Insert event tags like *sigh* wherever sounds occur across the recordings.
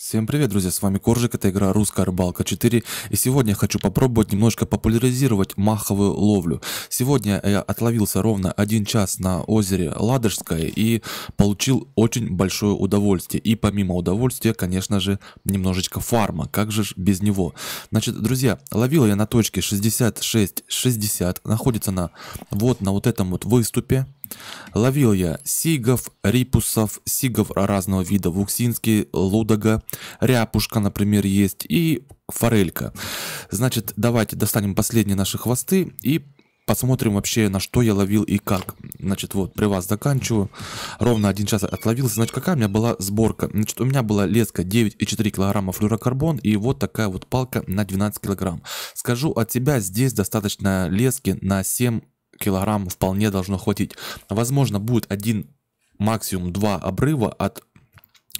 Всем привет, друзья, с вами Коржик, это игра Русская Рыбалка 4, и сегодня я хочу попробовать немножко популяризировать маховую ловлю. Сегодня я отловился ровно один час на озере Ладожское и получил очень большое удовольствие. И помимо удовольствия, конечно же, немножечко фарма, как же без него. Значит, друзья, ловил я на точке 66-60, находится она вот на вот этом вот выступе, Ловил я сигов, рипусов, сигов разного вида, вуксинский, лудога, ряпушка, например, есть, и форелька. Значит, давайте достанем последние наши хвосты и посмотрим вообще, на что я ловил и как. Значит, вот, при вас заканчиваю. Ровно один час отловился. Значит, какая у меня была сборка? Значит, у меня была леска 9,4 килограмма флюрокарбон и вот такая вот палка на 12 килограмм. Скажу от себя, здесь достаточно лески на 7 килограмм вполне должно хватить. Возможно, будет один, максимум два обрыва от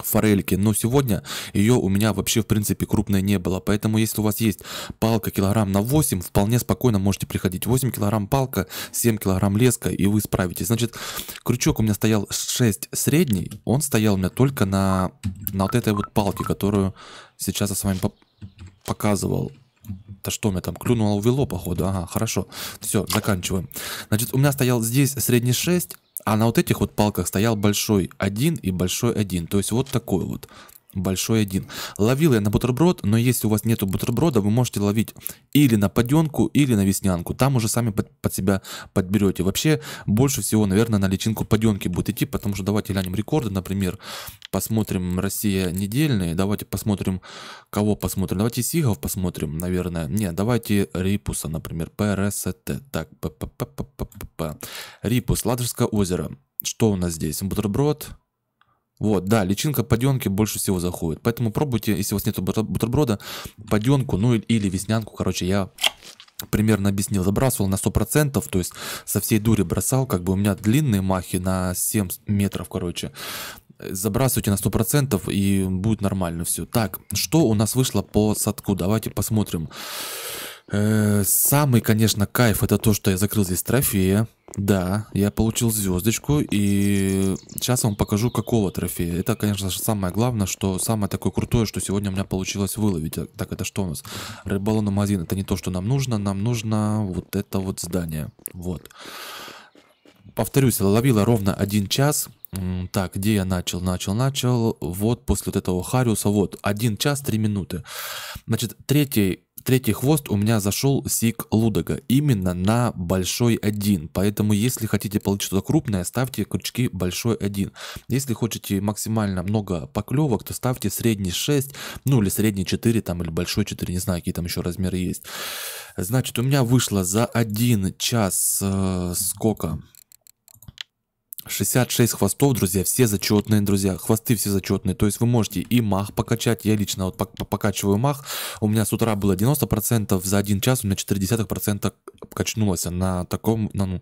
форельки, но сегодня ее у меня вообще в принципе крупной не было, поэтому если у вас есть палка килограмм на 8, вполне спокойно можете приходить, 8 килограмм палка, 7 килограмм леска и вы справитесь, значит крючок у меня стоял 6 средний, он стоял у меня только на, на вот этой вот палке, которую сейчас я с вами по показывал, да что у меня там, клюнуло, увело, походу. Ага, хорошо. Все, заканчиваем. Значит, у меня стоял здесь средний 6, а на вот этих вот палках стоял большой 1 и большой 1. То есть вот такой вот большой один. Ловил я на бутерброд, но если у вас нету бутерброда, вы можете ловить или на поденку, или на веснянку. Там уже сами под, под себя подберете. Вообще, больше всего, наверное, на личинку поденки будет идти, потому что давайте глянем рекорды, например, посмотрим Россия недельные, давайте посмотрим, кого посмотрим. Давайте Сигов посмотрим, наверное. Не, давайте Рипуса, например, ПРСТ. Так, ПППППП. Рипус, Ладожское озеро. Что у нас здесь? Бутерброд, вот, да, личинка поденки больше всего заходит. Поэтому пробуйте, если у вас нет бутерброда, поденку, ну или веснянку, короче, я примерно объяснил, забрасывал на 100%, то есть со всей дури бросал, как бы у меня длинные махи на 7 метров, короче, забрасывайте на 100% и будет нормально все. Так, что у нас вышло по садку, давайте посмотрим. Э, самый, конечно, кайф это то, что я закрыл здесь трофея. Да, я получил звездочку, и сейчас вам покажу, какого трофея. Это, конечно же, самое главное, что самое такое крутое, что сегодня у меня получилось выловить. А, так, это что у нас? Рыболовный магазин. Это не то, что нам нужно. Нам нужно вот это вот здание. Вот. Повторюсь, ловила ровно один час. Так, где я начал? Начал, начал. Вот после вот этого Хариуса. Вот, один час три минуты. Значит, третий третий хвост у меня зашел Сик Лудога, именно на большой один. Поэтому, если хотите получить что-то крупное, ставьте крючки большой один. Если хотите максимально много поклевок, то ставьте средний 6, ну или средний 4 там, или большой 4, не знаю, какие там еще размеры есть. Значит, у меня вышло за 1 час э, сколько? 66 хвостов, друзья, все зачетные, друзья. Хвосты все зачетные. То есть вы можете и мах покачать. Я лично вот покачиваю мах. У меня с утра было 90%, за один час у меня 0,4% качнулось на таком, на, ну,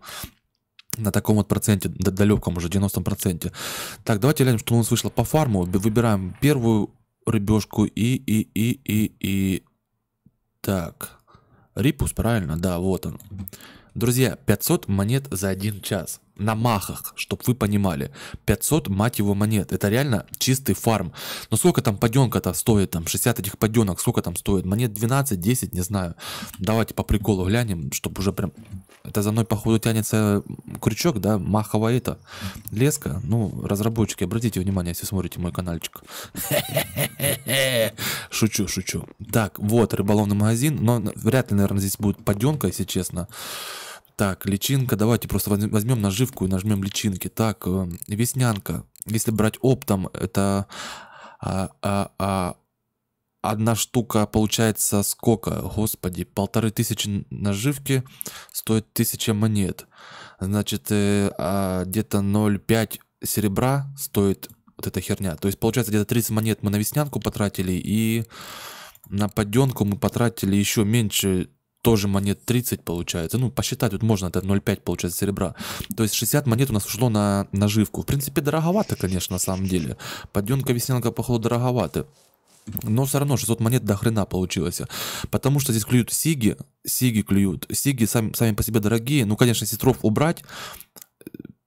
на таком вот проценте, далеком уже 90 проценте. Так, давайте глянем, что у нас вышло по фарму. Выбираем первую рыбешку и, и, и, и, и... Так, рипус, правильно? Да, вот он. Друзья, 500 монет за один час. На махах, чтобы вы понимали. 500, мать его, монет. Это реально чистый фарм. Но ну сколько там паденка-то стоит? Там 60 этих паденок, сколько там стоит? Монет 12, 10, не знаю. Давайте по приколу глянем, чтобы уже прям... Это за мной, походу, тянется крючок, да? Махова это. Леска. Ну, разработчики, обратите внимание, если смотрите мой каналчик. *laughs* Шучу, шучу. Так, вот рыболовный магазин, но вряд ли, наверное, здесь будет подъемка, если честно. Так, личинка, давайте просто возьмем наживку и нажмем личинки. Так, э, веснянка. Если брать оптом, это а, а, а, одна штука получается сколько? Господи, полторы тысячи наживки стоит тысяча монет. Значит, э, а, где-то 0,5 серебра стоит вот эта херня. То есть, получается, где-то 30 монет мы на веснянку потратили, и на подденку мы потратили еще меньше тоже монет 30 получается. Ну, посчитать вот можно, это 0,5 получается серебра. То есть 60 монет у нас ушло на наживку. В принципе, дороговато, конечно, на самом деле. Подденка веснянка, походу, дороговато. Но все равно 600 монет до хрена получилось. Потому что здесь клюют сиги, сиги клюют. Сиги сами, сами по себе дорогие. Ну, конечно, сестров убрать,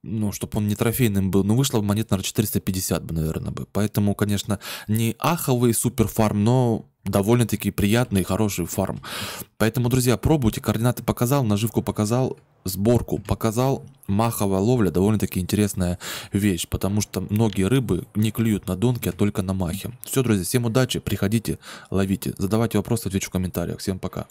ну, чтобы он не трофейным был, ну, вышло бы монет, наверное, 450 бы, наверное, бы. Поэтому, конечно, не аховый суперфарм, но довольно-таки приятный и хороший фарм. Поэтому, друзья, пробуйте, координаты показал, наживку показал, сборку показал. Маховая ловля довольно-таки интересная вещь, потому что многие рыбы не клюют на донке, а только на махе. Все, друзья, всем удачи, приходите, ловите, задавайте вопросы, отвечу в комментариях. Всем пока.